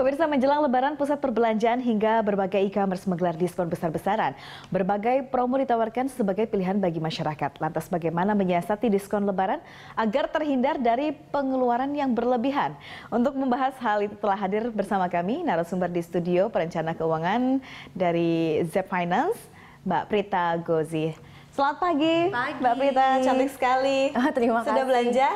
Pemirsa menjelang lebaran pusat perbelanjaan hingga berbagai e-commerce menggelar diskon besar-besaran. Berbagai promo ditawarkan sebagai pilihan bagi masyarakat. Lantas bagaimana menyiasati diskon lebaran agar terhindar dari pengeluaran yang berlebihan? Untuk membahas hal itu telah hadir bersama kami narasumber di studio perencana keuangan dari Zep Finance, Mbak Prita Gozi. Selamat pagi, pagi. Mbak Prita, cantik sekali. Oh, terima kasih. Sudah belanja?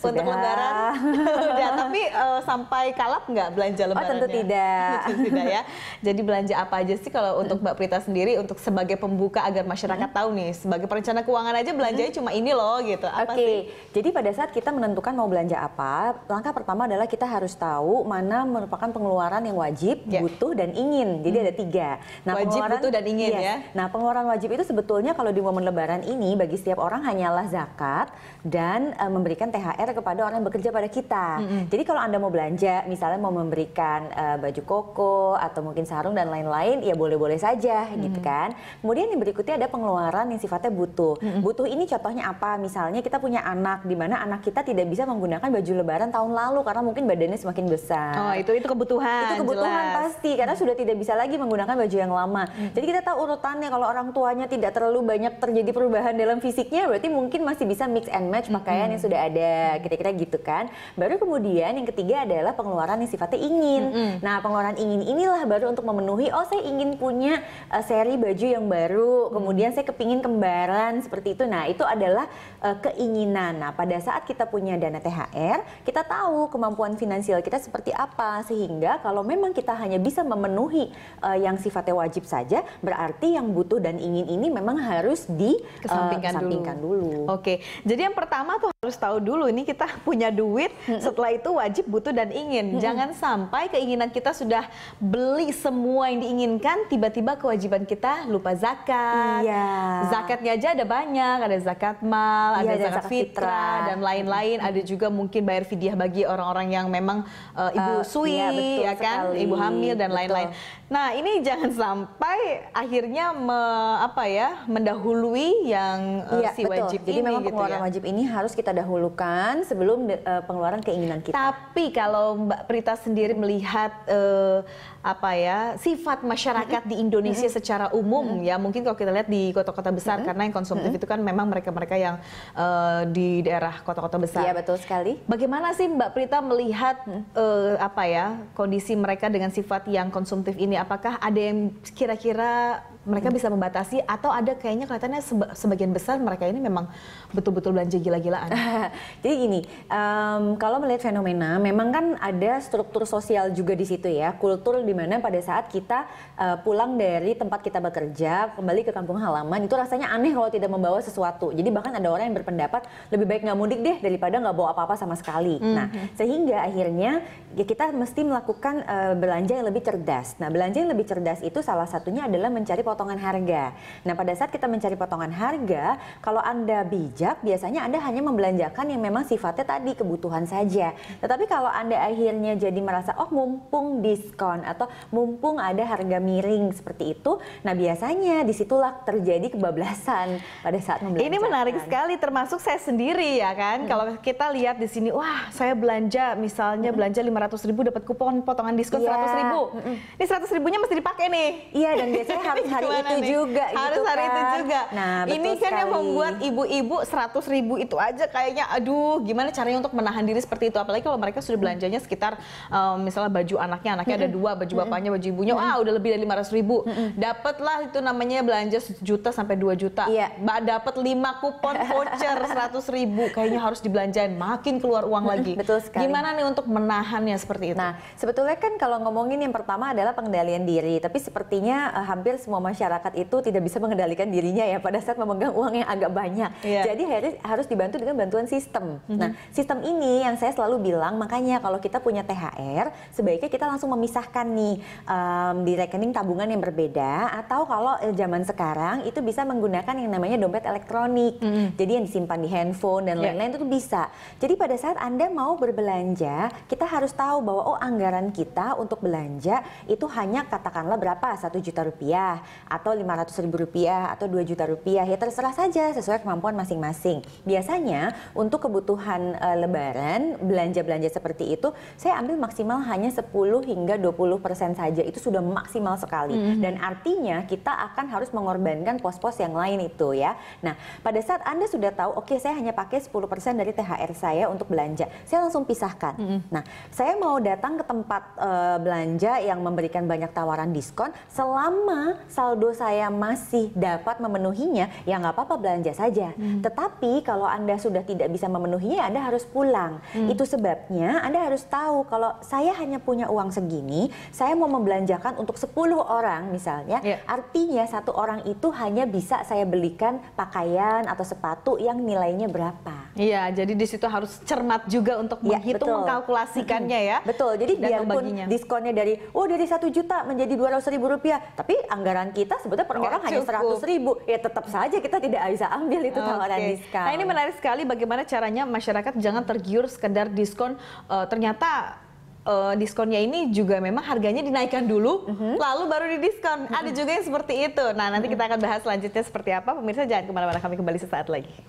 Sudah. Untuk lebaran udah, tapi uh, sampai kalap nggak belanja lebaran? Oh tentu tidak. tentu tidak ya. Jadi belanja apa aja sih kalau untuk Mbak Prita sendiri untuk sebagai pembuka agar masyarakat mm-hmm. tahu nih sebagai perencana keuangan aja belanjanya mm-hmm. cuma ini loh gitu. Oke. okay. Jadi pada saat kita menentukan mau belanja apa, langkah pertama adalah kita harus tahu mana merupakan pengeluaran yang wajib, yeah. butuh dan ingin. Jadi hmm. ada tiga. Nah, wajib, butuh dan ingin yes. ya. Nah, pengeluaran wajib itu sebetulnya kalau di momen lebaran ini bagi setiap orang hanyalah zakat dan uh, memberikan THR berbicara kepada orang yang bekerja pada kita. Mm -hmm. Jadi kalau Anda mau belanja, misalnya mau memberikan uh, baju koko atau mungkin sarung dan lain-lain, ya boleh-boleh saja mm -hmm. gitu kan. Kemudian yang berikutnya ada pengeluaran yang sifatnya butuh. Mm -hmm. Butuh ini contohnya apa? Misalnya kita punya anak di mana anak kita tidak bisa menggunakan baju lebaran tahun lalu karena mungkin badannya semakin besar. Oh, itu itu kebutuhan. Itu kebutuhan jelas. pasti karena sudah tidak bisa lagi menggunakan baju yang lama. Mm -hmm. Jadi kita tahu urutannya kalau orang tuanya tidak terlalu banyak terjadi perubahan dalam fisiknya berarti mungkin masih bisa mix and match pakaian mm -hmm. yang sudah ada kira-kira gitu kan. Baru kemudian yang ketiga adalah pengeluaran yang sifatnya ingin. Mm -hmm. Nah, pengeluaran ingin inilah baru untuk memenuhi oh saya ingin punya uh, seri baju yang baru, mm. kemudian saya kepingin kembaran seperti itu. Nah, itu adalah uh, keinginan. Nah, pada saat kita punya dana THR, kita tahu kemampuan finansial kita seperti apa sehingga kalau memang kita hanya bisa memenuhi uh, yang sifatnya wajib saja, berarti yang butuh dan ingin ini memang harus di kesampingkan, dulu. dulu. Oke. Jadi yang pertama tuh harus tahu dulu ini kita punya duit, setelah itu wajib butuh dan ingin. Jangan sampai keinginan kita sudah beli semua yang diinginkan, tiba-tiba kewajiban kita lupa zakat. Iya. Zakatnya aja ada banyak, ada zakat mal, iya, ada, ada zakat, zakat fitrah fitra, dan lain-lain. Hmm. Ada juga mungkin bayar fidyah bagi orang-orang yang memang uh, ibu uh, sui, iya, betul ya kan, sekali. ibu hamil dan lain-lain. Nah, ini jangan sampai akhirnya me, apa ya mendahului yang uh, iya, si betul. wajib Jadi ini. Jadi memang pengeluaran gitu ya. wajib ini harus kita dahulukan keinginan sebelum uh, pengeluaran keinginan kita. Tapi kalau Mbak Prita sendiri melihat uh, apa ya sifat masyarakat di Indonesia mm-hmm. secara umum mm-hmm. ya mungkin kalau kita lihat di kota-kota besar mm-hmm. karena yang konsumtif itu kan memang mereka-mereka yang uh, di daerah kota-kota besar. Iya betul sekali. Bagaimana sih Mbak Prita melihat uh, apa ya kondisi mereka dengan sifat yang konsumtif ini? Apakah ada yang kira-kira mereka bisa membatasi atau ada kayaknya kelihatannya sebagian besar mereka ini memang betul-betul belanja gila-gilaan. Jadi gini, um, kalau melihat fenomena, memang kan ada struktur sosial juga di situ ya, kultur di mana pada saat kita uh, pulang dari tempat kita bekerja kembali ke kampung halaman itu rasanya aneh kalau tidak membawa sesuatu. Jadi bahkan ada orang yang berpendapat lebih baik nggak mudik deh daripada nggak bawa apa-apa sama sekali. -hmm. Nah, sehingga akhirnya ya kita mesti melakukan uh, belanja yang lebih cerdas. Nah, belanja yang lebih cerdas itu salah satunya adalah mencari potongan harga. Nah, pada saat kita mencari potongan harga, kalau Anda bijak, biasanya Anda hanya membelanjakan yang memang sifatnya tadi kebutuhan saja. Tetapi kalau Anda akhirnya jadi merasa, oh mumpung diskon atau mumpung ada harga miring seperti itu, nah biasanya disitulah terjadi kebablasan pada saat membelanjakan. Ini menarik sekali, termasuk saya sendiri ya kan. Hmm. Kalau kita lihat di sini, wah saya belanja misalnya hmm. belanja 500 ribu dapat kupon potongan diskon yeah. 100 ribu. Hmm. Ini 100 ribunya mesti dipakai nih. Iya dan biasanya harus hari itu nih? juga gitu harus gitu hari kan. itu juga nah betul ini kan sekali. yang membuat ibu-ibu seratus ribu itu aja kayaknya aduh gimana caranya untuk menahan diri seperti itu apalagi kalau mereka sudah belanjanya sekitar um, misalnya baju anaknya anaknya mm -hmm. ada dua baju bapaknya baju ibunya wah mm -hmm. ah, udah lebih dari lima ratus ribu mm -hmm. dapatlah itu namanya belanja sejuta sampai dua juta yeah. dapat lima kupon voucher seratus ribu kayaknya harus dibelanjain makin keluar uang lagi betul sekali gimana nih untuk menahannya seperti itu nah sebetulnya kan kalau ngomongin yang pertama adalah pengendalian diri tapi sepertinya uh, hampir semua masyarakat itu tidak bisa mengendalikan dirinya ya pada saat memegang uang yang agak banyak. Yeah. Jadi harus harus dibantu dengan bantuan sistem. Mm -hmm. Nah, sistem ini yang saya selalu bilang makanya kalau kita punya THR sebaiknya kita langsung memisahkan nih um, di rekening tabungan yang berbeda atau kalau eh, zaman sekarang itu bisa menggunakan yang namanya dompet elektronik. Mm -hmm. Jadi yang disimpan di handphone dan iya. lain-lain yeah. itu bisa. Jadi pada saat Anda mau berbelanja, kita harus tahu bahwa oh anggaran kita untuk belanja itu hanya katakanlah berapa satu juta rupiah atau 500 ribu rupiah atau 2 juta rupiah ya terserah saja sesuai kemampuan masing-masing. Biasanya untuk kebutuhan uh, lebaran belanja-belanja seperti itu saya ambil maksimal hanya 10 hingga 20 persen saja itu sudah maksimal sekali mm -hmm. dan artinya kita akan harus mengorbankan pos-pos yang lain itu ya. Nah pada saat anda sudah tahu oke okay, saya hanya pakai 10 persen dari THR saya untuk belanja saya langsung pisahkan. Mm -hmm. Nah saya mau datang ke tempat uh, belanja yang memberikan banyak tawaran diskon selama sal saldo saya masih dapat memenuhinya, ya nggak apa-apa belanja saja. Hmm. Tetapi kalau Anda sudah tidak bisa memenuhinya, Anda harus pulang. Hmm. Itu sebabnya Anda harus tahu kalau saya hanya punya uang segini, saya mau membelanjakan untuk 10 orang misalnya, yeah. artinya satu orang itu hanya bisa saya belikan pakaian atau sepatu yang nilainya berapa. Iya, jadi di situ harus cermat juga untuk ya, menghitung, betul. mengkalkulasikannya ya. Betul. Jadi biarpun diskonnya dari oh dari satu juta menjadi dua ratus ribu rupiah, tapi anggaran kita sebetulnya per orang hanya seratus ribu ya tetap saja kita tidak bisa ambil itu tawaran diskon. Nah ini menarik sekali bagaimana caranya masyarakat jangan tergiur sekedar diskon uh, ternyata uh, diskonnya ini juga memang harganya dinaikkan dulu, mm -hmm. lalu baru didiskon. Mm -hmm. Ada mhm. juga yang seperti itu. Nah, nanti mm -hmm. kita akan bahas selanjutnya seperti apa. Pemirsa jangan kemana-mana, kami kembali sesaat lagi.